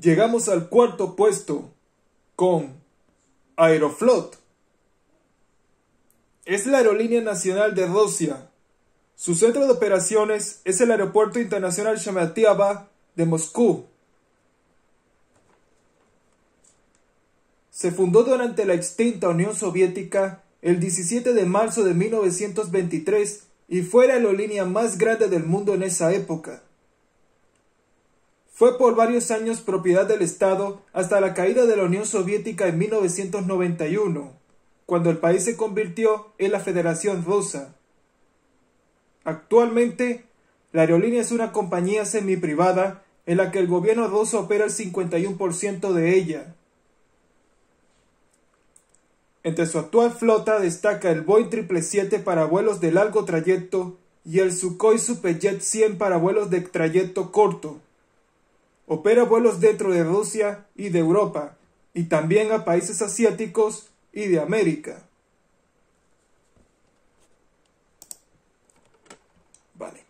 Llegamos al cuarto puesto con Aeroflot. Es la aerolínea nacional de Rusia. Su centro de operaciones es el Aeropuerto Internacional Shamatiaba de Moscú. Se fundó durante la extinta Unión Soviética el 17 de marzo de 1923 y fue la aerolínea más grande del mundo en esa época. Fue por varios años propiedad del Estado hasta la caída de la Unión Soviética en 1991, cuando el país se convirtió en la Federación Rusa. Actualmente, la aerolínea es una compañía semiprivada en la que el gobierno ruso opera el 51% de ella. Entre su actual flota destaca el Boeing 777 para vuelos de largo trayecto y el Sukhoi Superjet 100 para vuelos de trayecto corto. Opera vuelos dentro de Rusia y de Europa, y también a países asiáticos y de América. Vale.